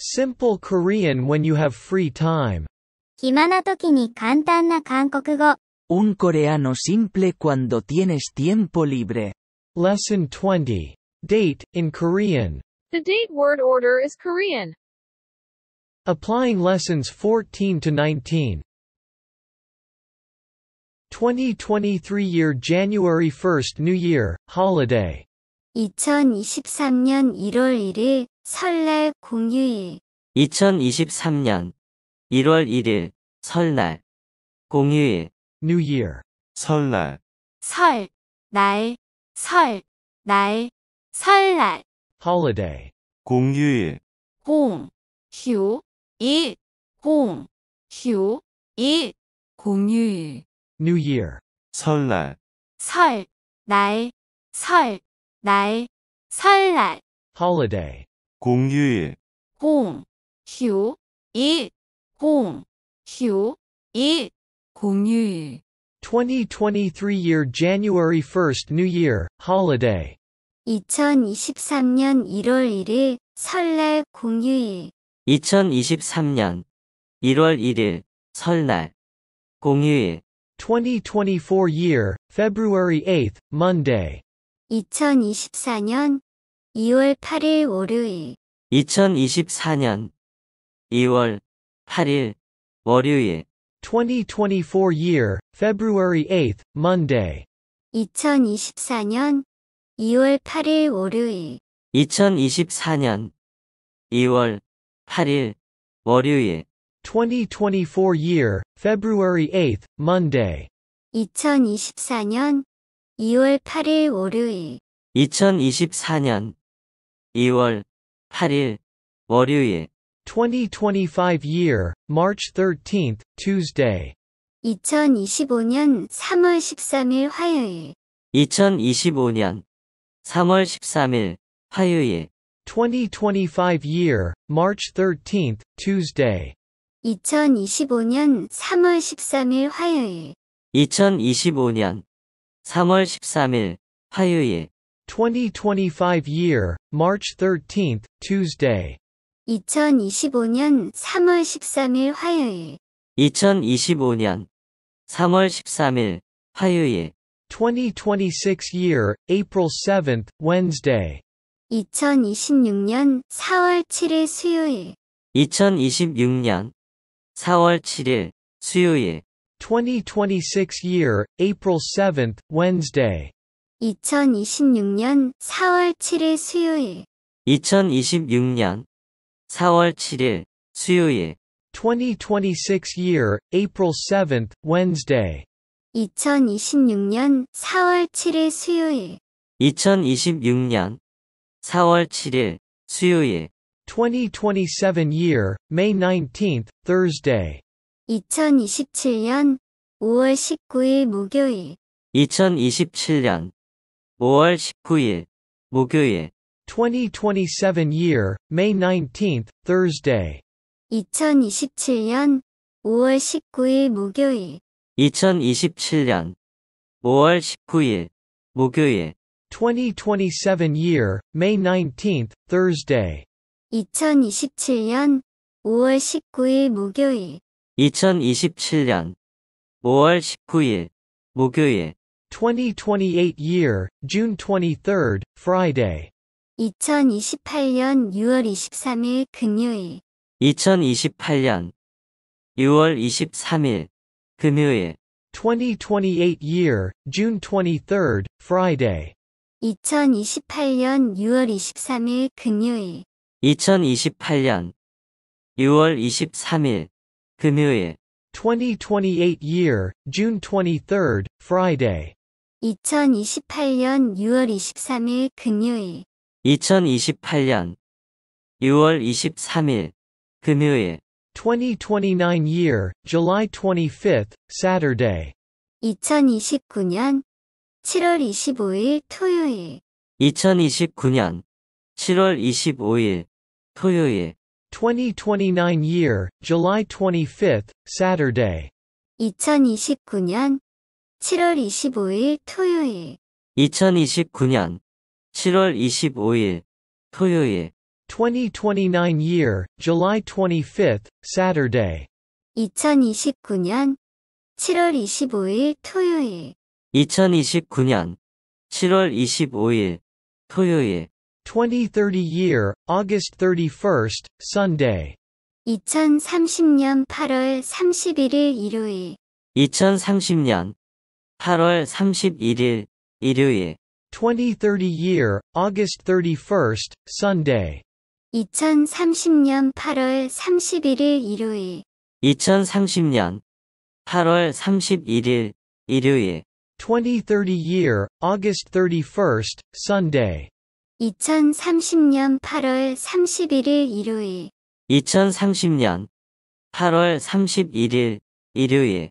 Simple Korean when you have free time. 暇な時に簡単な韓国語。Un coreano simple cuando tienes tiempo libre. Lesson 20. Date, in Korean. The date word order is Korean. Applying lessons 14 to 19. 2023 year January 1st New Year, holiday. 2023년 1월 1일, 설날 공휴일 2023년 1월 1일 설날 공휴일 New Year 설날 설, 날, 설, 날, 설날 Holiday 공휴일 공, 휴, 일, 공, 휴, 일 공휴일 New Year 설날 설, 날, 설, 날, 설날 Holiday 공휴일 공휴일 공휴일 공휴일 2023-year January 1st New Year, holiday 2023년 1월 1일 설날 공휴일 2023년 1월 1일 설날 공휴일 2024 year February 8th Monday 2024년 2월 8일 월요일 2024년 2월 8일 월요일 2024 year, February 8th, Monday. 2024년 2월 8일 월요일 2024년 2월 8일 월요일 2024 year, February 8th, Monday. 2024년 2월 8일 월요일 2024년 2월 8일 월요일 2025 year March 13th Tuesday 2025년 3월 13일 화요일 2025년 3월 13일 화요일 2025 year March 13th Tuesday 2025년 3월 13일 화요일 2025년 3월 13일 화요일 2025 year, March 13th, Tuesday. 2025년 3월 13일 화요일. 2025년 3월 13일 화요일. 2026 year, April 7th, Wednesday. 2026년 4월 7일 수요일. 2026년 4월 7일 수요일. 2026 year, April 7th, Wednesday. 2026년 4월 7일 수요일 2026년 4월 7일 수요일 2026 year April 7th Wednesday 2026년 4월 7일 수요일 2026년 4월 7일 수요일 2027 year May 19th Thursday 2027년 5월 19일 목요일 2027년 5월 19일 목요일 2027 year, May 19th, Thursday. 2027년 5월 19일 목요일 2027년 5월 19일 목요일 2027 year, May 19th, Thursday. 2027년 5월 19일 목요일 2027년 5월 19일 목요일 2028 year, June twenty-third, Friday. 2028년 6월 23일 금요일. 2028년 6월 23일 금요일. 2028 year, June twenty-third, Friday. 2028년 6월 23일 금요일. 2028년 6월 23일 금요일. 2028 year, June twenty-third, Friday. 2028년 6월 23일 금요일 2028년 6월 23일 금요일 2029 year, July 25th, Saturday. 2029년 7월 25일 토요일 2029년 7월 25일 토요일 2029 year, July 25th, Saturday. 2029년 7월 25일 토요일 2029년 7월 25일 토요일 2029 year, July 25th, Saturday. 2029년 7월 25일 토요일 2029년 7월 25일 토요일 2030 year, August 31st, Sunday. 2030년 8월 31일 일요일 2030년 8월 31일 일요일 2030 year August 31st Sunday 2030년 8월 31일 일요일 2030년 8월 31일 일요일 2030 year August 31st Sunday 2030년 8월 31일 일요일 2030년 8월 31일 일요일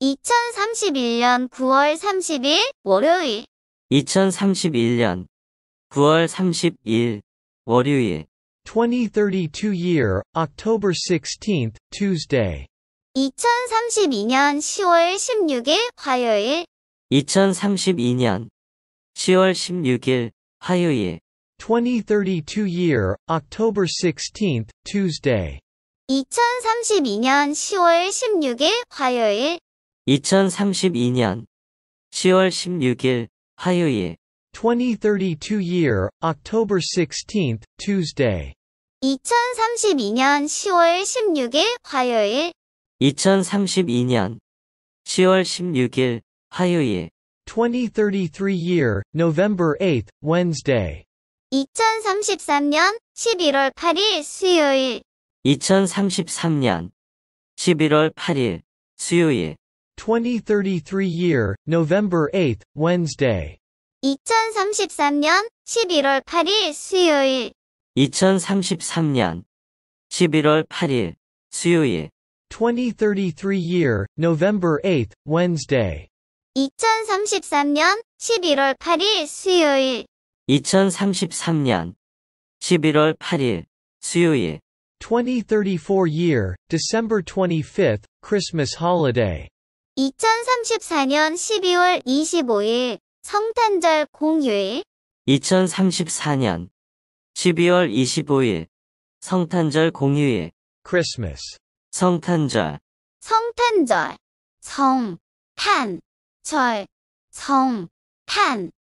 2031년 9월 30일 월요일 2031년 9월 30일 월요일 2032 year October 16th Tuesday 2032년 10월 16일 화요일 2032년 10월 16일 화요일 2032 year October 16th Tuesday 2032년 10월 16일 화요일 2032년 10월 16일 화요일 2032 year October 16th Tuesday 2032년 10월 16일 화요일 2032년 10월 16일 화요일 2033 year November 8th Wednesday 2033년 11월 8일 수요일 2033년 11월 8일 수요일 2033 year, November eighth Wednesday. 2033년 11월 8일 수요일 2033년 11월 8일 수요일 2033 year, November eighth Wednesday. 2033년 11월 8일 수요일 2033년 11월 8일 수요일 2034 year, December twenty fifth Christmas holiday. 2034년 12월 25일 성탄절 공휴일 2034년 12월 25일 성탄절 공휴일 Christmas 성탄절 성탄절 성탄절 성탄절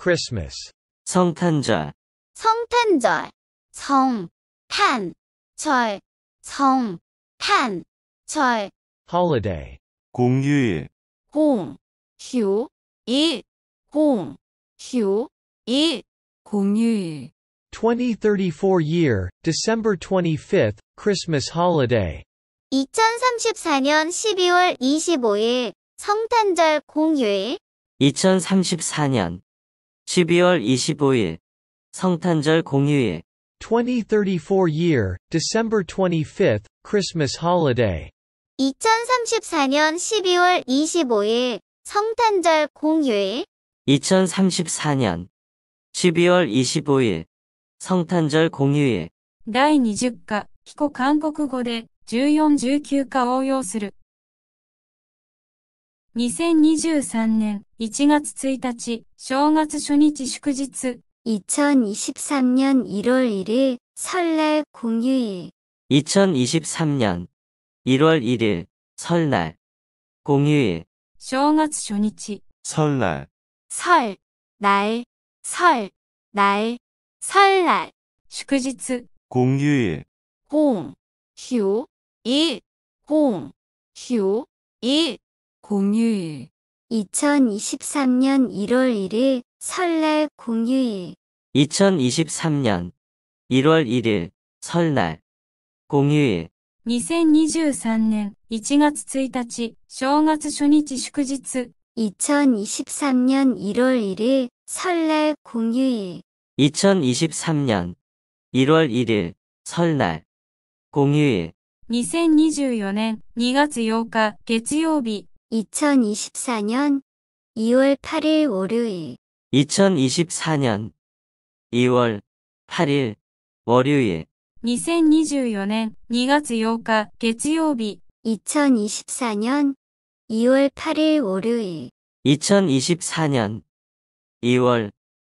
Christmas 성탄절 성탄절 성탄절 성탄절 holiday 공휴일 공휴일 공휴일 공휴일 2034 year, December 25th, Christmas holiday. 2034년 12월 25일 성탄절 공휴일 2034년 12월 25일 성탄절 공휴일 2034 year, December 25th, Christmas holiday. 2034년 12월 25일 성탄절 공휴일 2034년 12월 25일 성탄절 공휴일 第2 0課帰国韓国語で1 4 1 9課応用する2 0 2 3년1월1일正月初日祝日 2023년 1월 1일 설날 공휴일 2023년 1월 1일 설날 공휴일 쇼가츠 조니치 설날 설, 날, 설, 날, 설날 축지츠 공휴일 공, 휴, 일, 공, 휴, 일 공휴일 2023년 1월 1일 설날 공휴일 2023년 1월 1일 설날 공휴일 2023年1月1日正月初日祝日 2023년 1월 1일 설날 공휴일 2023년 1월 1일 설날 공휴일 2024년 2월 8일 月曜日 2024년 2월 8일 월요일 2024년 2월 8일 월요일 2024年2月8日月曜日。2024年2월8日월요 일。 2024年2월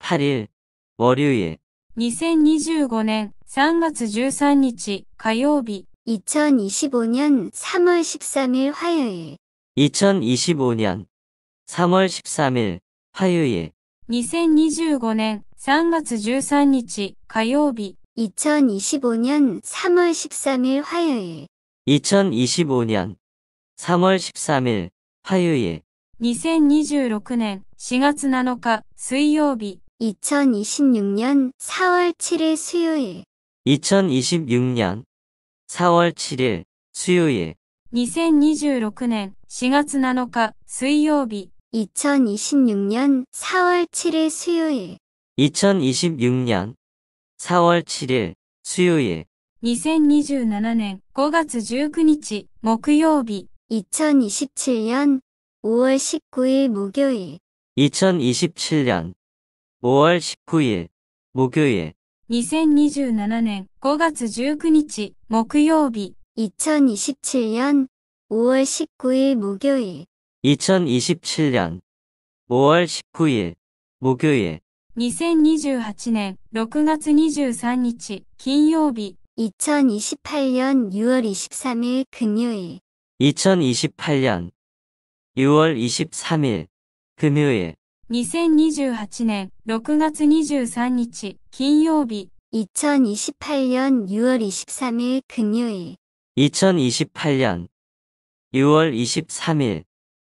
8日월요 일。 2025年3月13日火曜日。2025年3월13日화요 일。 2025年3월13日화요 일。 2025年3月13日火曜日。 2025년 3월 13일 화요일 2025년 3월 13일 화요일 2026년 4월 7日 수요일 2026년 4월 7일 수요일 2026년 4월 7일 수요일 2026년 4월 7日 수요일 2026년 4월 7일 수요일 2026년 4월 7일 수요일 2027년 5월 19일 목요일 2027년 5월 19일 목요일 2027년 5월 19일 목요일 2027년 5월 19일 목요일 2027년 5월 19일 목요일 2027년 5월 19일 목요일 2028年6月23日金曜日 2028년 6월 23일 금요일 2028년 6월 23일 금요일 2028년 6月23日金曜日 2028년 6월 23일 금요일 2028년 6월 23일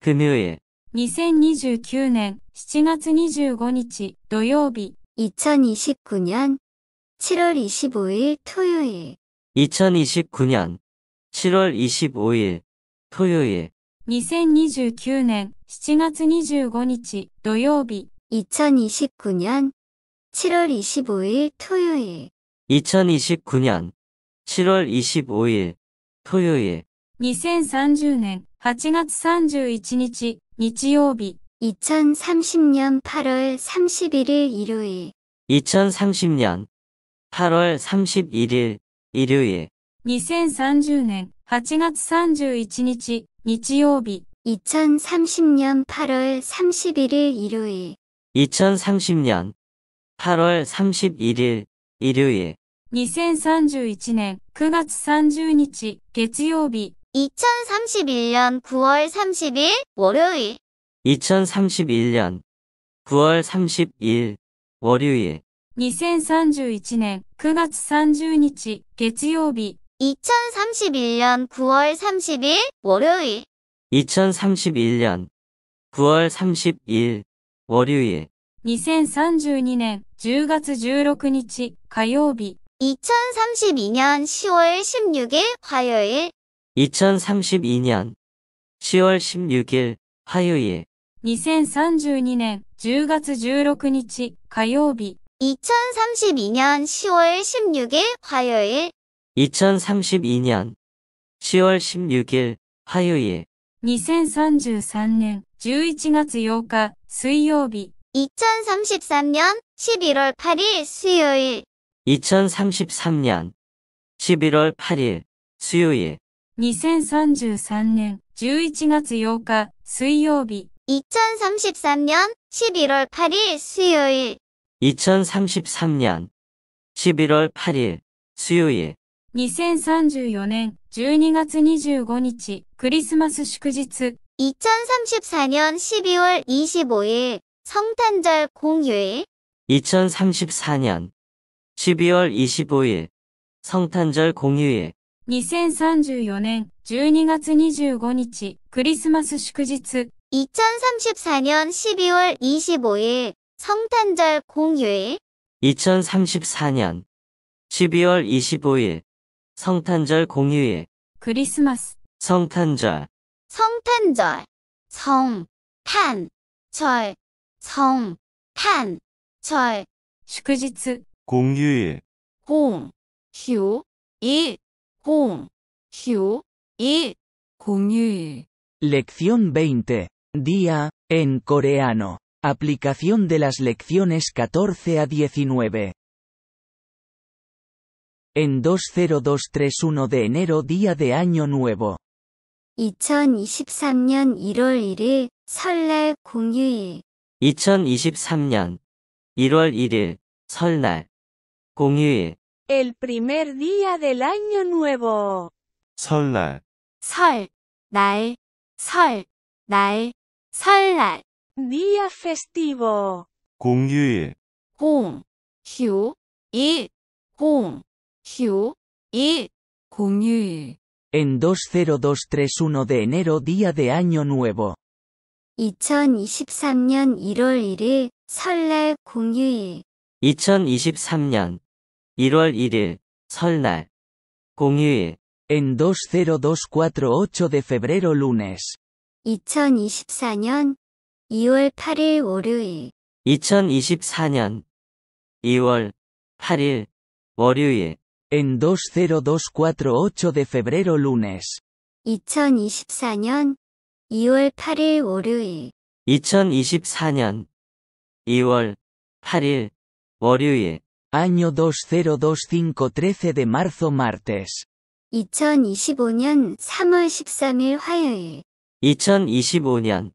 금요일 2029年 7月25日土曜日 2029년 7월 25일 토요일 2029년 7월 25일 토요일 2029年7月25日土曜日 2029년 7월 25일 토요일 2029년 7월 25일 토요일 2030年8月31日日曜日 2030년 8월 31일 일요일 2030년 8월 31일 일요일 2030년 8월 31일 일요일 2030년 8월 31일 일요일 2030년 8월 31일 일요일 2031년 9월 30일 月曜日 2031년 9월 30일 월요일 2031년 9월 30일 월요일 2 0 3 1년9월 30日 月요日 2031년 9월 30일 월요일 2031년 9월 30일 월요일 2032년 1 0월1 6일火요日 2032년 10월 16일 화요일 2032년 10월 16일 화요일 2032年10月16日火曜日 2032년 10월 16일 화요일 2032년 10월 16일 화요일 2033년 11月8日水曜日 2033년 11월 8일 수요일 2033년 11월 8일 수요일 2033년11月8日水曜日 2033년 11월 8일 수요일 2033년 11월 8일 수요일 2034年 1 2月2 5日クリ스マス祝日 2034년 12월 25일 성탄절 공휴일 2034년 12월 25일 성탄절 공휴일 2 0 3 4年1 2月2 5日クリ스マス祝日 2034년 12월 25일 성탄절 공휴일 2034년 12월 25일 성탄절 공휴일 크리스마스 성탄절 성탄절 성탄절 성탄절 祝日 공휴일 공휴일 공휴일 공휴일 Lección 20 Día, en coreano. Aplicación de las lecciones 14 a 19. En 20231 de enero día de año nuevo. 2023년 1월 1일 설날 공휴일. 2023년 1월 1일 설날 공휴일. El primer día del año nuevo. 설날 설, 날, 설, 날. 설날 Día festivo. 공휴일 공휴일 공휴일 공휴일 En 20231 de enero día de año nuevo. 2023년 1월 1일 설날 공휴일 2023년 1월 1일 설날 공휴일 En 20248 de febrero lunes. 2024년 2월 8일 월요일 2024년 2월 8일 월요일 En 20248 de febrero lunes. 2024년 2월 8일 월요일 2024년 2월 8일 월요일 Año 20253 13 de marzo martes. 2025년 3월 13일 화요일 2025년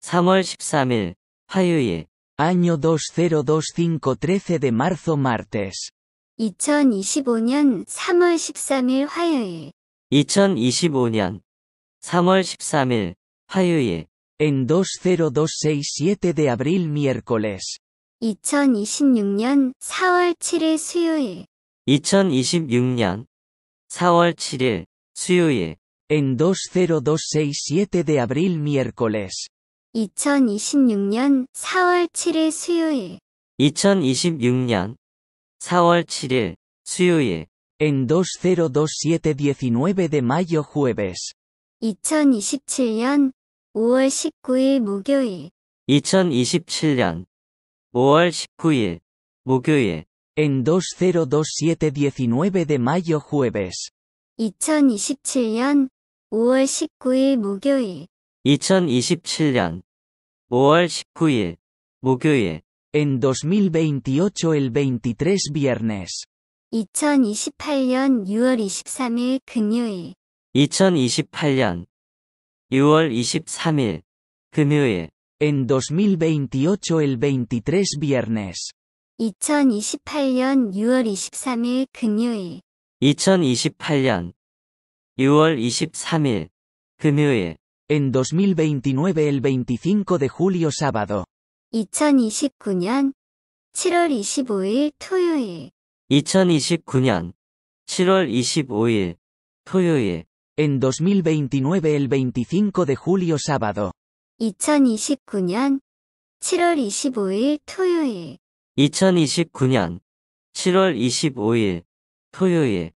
3월 13일 화요일 Año 2025 13 de marzo martes 2025년 3월 13일 화요일 2025년 3월 13일 화요일 En 20267 de abril miércoles 2026년 4월 7일 수요일 2026년 4월 7일 수요일 En 20267 de abril miércoles. 2026년 4월 7일 수요일. 2026년 4월 7일 수요일. En 2027 19 de mayo jueves. 2027년 5월 19일 목요일. 2027년 5월 19일 목요일. En 2027 19 de mayo jueves. 2027년 5월 19일 목요일 2027년 5월 19일 목요일 En 2028 el 23 viernes. 2028년 6월 23일 금요일 2028년 6월 23일 금요일 En 2028 el 23 viernes. 2028년 6월 23일 금요일 2028년 6월 23일 금요일 En 2029 el 25 de julio sábado. 2029년 7월 25일 토요일 2029년 7월 25일 토요일 En 2029 el 25 de julio sábado. 2029년 7월 25일 토요일 2029년 7월 25일 토요일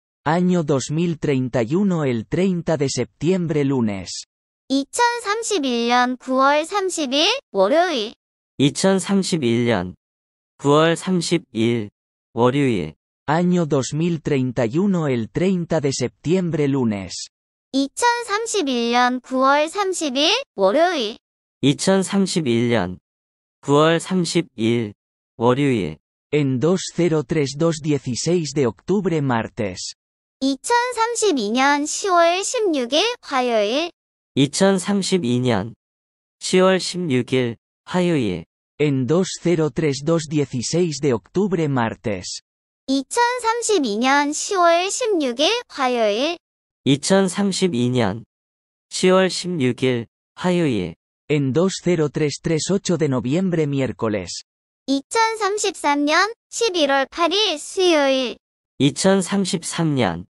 Año 2031 el 30 de septiembre lunes. 2031년 9월 30일 월요일 2031년 9월 30일 월요일 Año 2031 el 30 de septiembre lunes. 2031년 9월 30일 월요일 2031년 9월 30일 월요일 En 2032 16 de octubre martes. 2032년 10월 16일 화요일 2032년 10월 16일 화요일 En 2032-16 de octubre martes 2032년 10월 16일 화요일 2032년 10월 16일 화요일 En 2033-8 de noviembre miércoles 2033년 11월 8일 수요일 2033년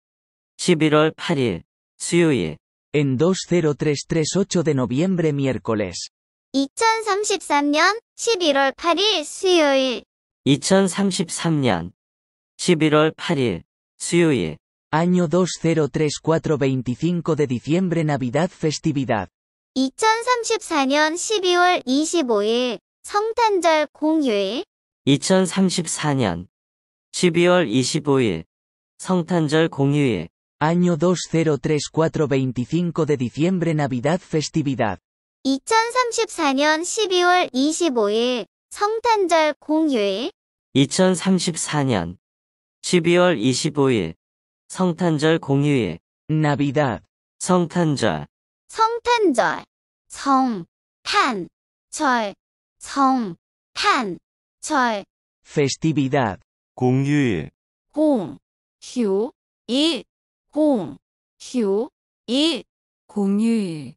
11월 8일 수요일 en 20338 de noviembre miércoles 2033년 11월 8일 수요일 2033년 11월 8일 수요일 año 203425 de diciembre Navidad festividad 2034년 12월 25일 성탄절 공휴일 2034년 12월 25일 성탄절 공휴일 Año 2034 25 de diciembre Navidad festividad. 2034년 12월 25일 성탄절 공휴일 2034년 12월 25일 성탄절 공휴일 Navidad 성탄절 성탄절 성탄절 성탄절 festividad 공휴일 공휴일 공, 휴, 일, 공휴일.